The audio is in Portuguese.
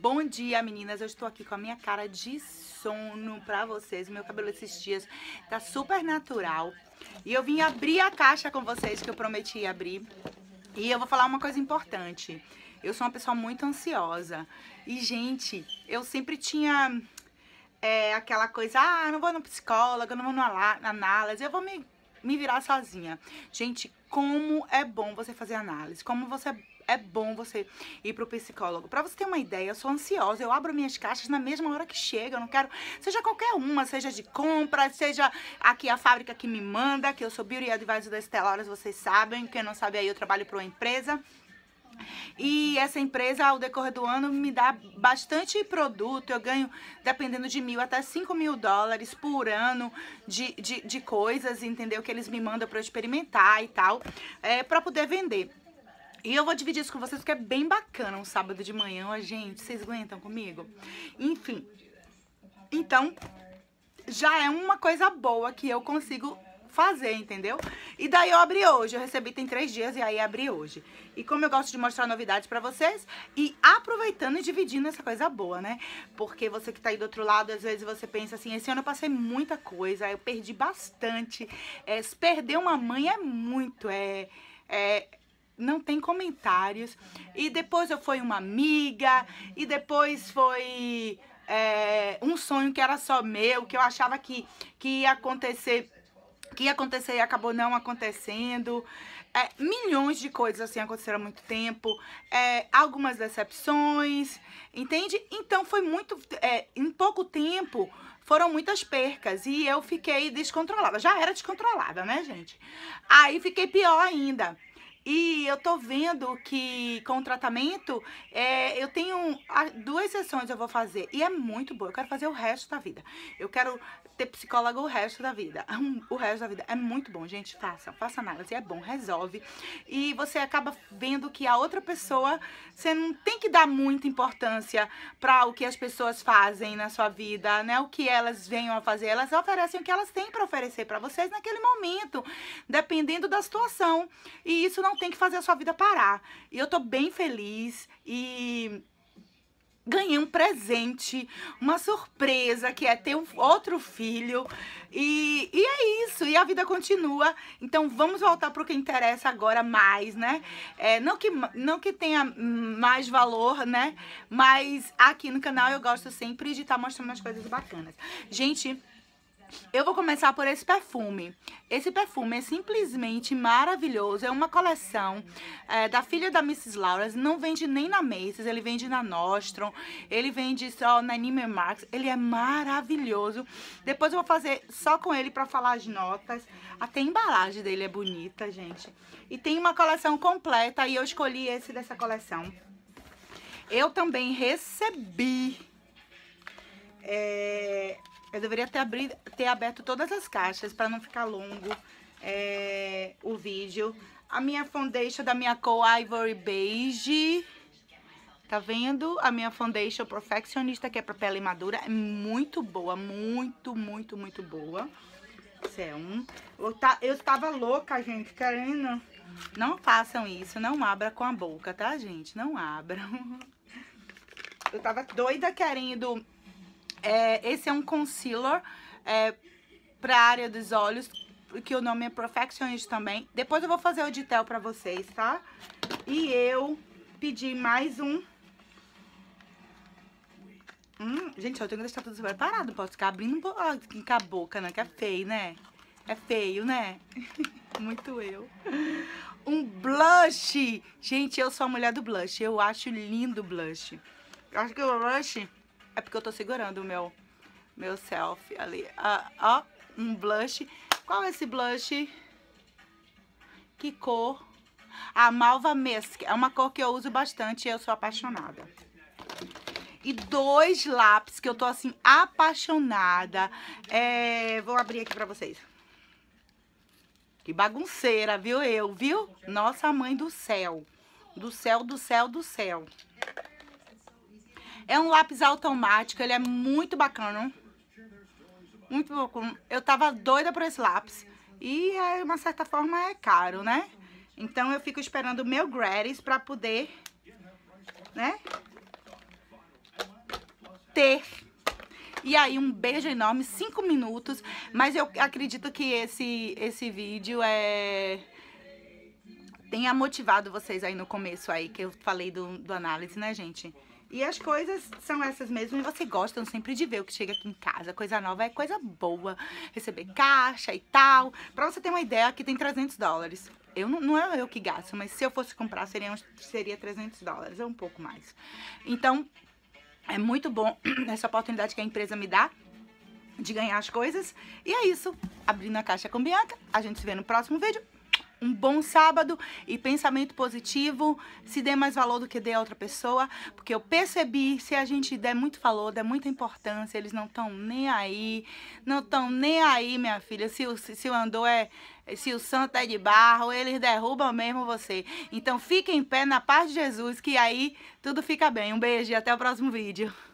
Bom dia, meninas. Eu estou aqui com a minha cara de sono pra vocês. O meu cabelo esses dias tá super natural. E eu vim abrir a caixa com vocês que eu prometi abrir. E eu vou falar uma coisa importante. Eu sou uma pessoa muito ansiosa. E, gente, eu sempre tinha é, aquela coisa, ah, não vou no psicólogo, não vou no análise, eu vou me, me virar sozinha. Gente, como é bom você fazer análise, como você é bom você ir pro psicólogo. Pra você ter uma ideia, eu sou ansiosa, eu abro minhas caixas na mesma hora que chega, eu não quero, seja qualquer uma, seja de compra, seja aqui a fábrica que me manda, que eu sou Beauty Advisor da Estela Horas, vocês sabem, quem não sabe aí eu trabalho para uma empresa. E essa empresa, ao decorrer do ano, me dá bastante produto. Eu ganho, dependendo de mil, até cinco mil dólares por ano de, de, de coisas, entendeu? Que eles me mandam para eu experimentar e tal, é, eh, para poder vender. E eu vou dividir isso com vocês porque é bem bacana um sábado de manhã, ó, gente. Vocês aguentam comigo? Enfim. Então, já é uma coisa boa que eu consigo fazer, entendeu? E daí eu abri hoje, eu recebi tem três dias e aí abri hoje. E como eu gosto de mostrar novidades pra vocês, e aproveitando e dividindo essa coisa boa, né? Porque você que tá aí do outro lado, às vezes você pensa assim, esse ano eu passei muita coisa, eu perdi bastante. É, perder uma mãe é muito, é... É, não tem comentários. E depois eu fui uma amiga, e depois foi é, um sonho que era só meu, que eu achava que, que ia acontecer, que ia acontecer e acabou não acontecendo. É, milhões de coisas assim aconteceram há muito tempo, é, algumas decepções, entende? Então foi muito, é, em pouco tempo, foram muitas percas e eu fiquei descontrolada. Já era descontrolada, né, gente? Aí fiquei pior ainda. E eu tô vendo que com o tratamento, é, eu tenho duas sessões eu vou fazer. E é muito boa. Eu quero fazer o resto da vida. Eu quero ter psicólogo o resto da vida. O resto da vida. É muito bom, gente. Faça. Faça análise. É bom. Resolve. E você acaba vendo que a outra pessoa, você não tem que dar muita importância para o que as pessoas fazem na sua vida, né? O que elas venham a fazer. Elas oferecem o que elas têm para oferecer para vocês naquele momento, dependendo da situação. E isso não não tem que fazer a sua vida parar. E eu tô bem feliz e ganhei um presente, uma surpresa, que é ter um outro filho. E, e é isso, e a vida continua. Então vamos voltar para o que interessa agora mais, né? É, não, que, não que tenha mais valor, né? Mas aqui no canal eu gosto sempre de estar tá mostrando umas coisas bacanas. Gente, eu vou começar por esse perfume. Esse perfume é simplesmente maravilhoso. É uma coleção é, da filha da Mrs. Lawrence. Não vende nem na Macy's, ele vende na Nordstrom. Ele vende só na Neiman Marks. Ele é maravilhoso. Depois eu vou fazer só com ele pra falar as notas. Até a embalagem dele é bonita, gente. E tem uma coleção completa e eu escolhi esse dessa coleção. Eu também recebi é, eu deveria ter, abrir, ter aberto todas as caixas para não ficar longo é, o vídeo. A minha foundation da minha cor Ivory Beige. Tá vendo? A minha foundation perfeccionista, que é pra pele madura. É muito boa, muito, muito, muito boa. Esse é um. Eu, tá, eu tava louca, gente, querendo... Não façam isso, não abra com a boca, tá, gente? Não abram. Eu tava doida querendo é, esse é um concealer é, para a área dos olhos, que o nome é Perfectionist também. Depois eu vou fazer o detail para vocês, tá? E eu pedi mais um... Hum, gente, eu tenho que deixar tudo separado, posso ficar abrindo com a boca, né? Que é feio, né? É feio, né? Muito eu. Um blush! Gente, eu sou a mulher do blush. Eu acho lindo blush. Eu acho que o blush é porque eu tô segurando o meu, meu selfie ali. Ah, ó, um blush. Qual é esse blush? Que cor? A Malva Mesque. É uma cor que eu uso bastante e eu sou apaixonada. E dois lápis que eu tô, assim, apaixonada. É, vou abrir aqui pra vocês. Que bagunceira, viu eu, viu? Nossa mãe do céu. Do céu, do céu, do céu. É um lápis automático, ele é muito bacana. Muito bom. Eu tava doida por esse lápis. E, é, de uma certa forma, é caro, né? Então, eu fico esperando o meu grátis pra poder, né? Ter e aí, um beijo enorme, cinco minutos. Mas eu acredito que esse, esse vídeo é... tenha motivado vocês aí no começo aí, que eu falei do, do análise, né, gente? E as coisas são essas mesmo e vocês gostam sempre de ver o que chega aqui em casa. Coisa nova é coisa boa, receber caixa e tal. Pra você ter uma ideia, aqui tem 300 dólares. Eu, não, não é eu que gasto, mas se eu fosse comprar seria, seria 300 dólares, é um pouco mais. Então, é muito bom essa oportunidade que a empresa me dá de ganhar as coisas. E é isso. Abrindo a caixa com Bianca. A gente se vê no próximo vídeo um bom sábado e pensamento positivo. Se dê mais valor do que dê a outra pessoa, porque eu percebi se a gente der muito valor, der muita importância, eles não estão nem aí, não estão nem aí, minha filha. Se o, se o andor é. Se o santo é de barro, eles derrubam mesmo você. Então fique em pé na paz de Jesus, que aí tudo fica bem. Um beijo e até o próximo vídeo.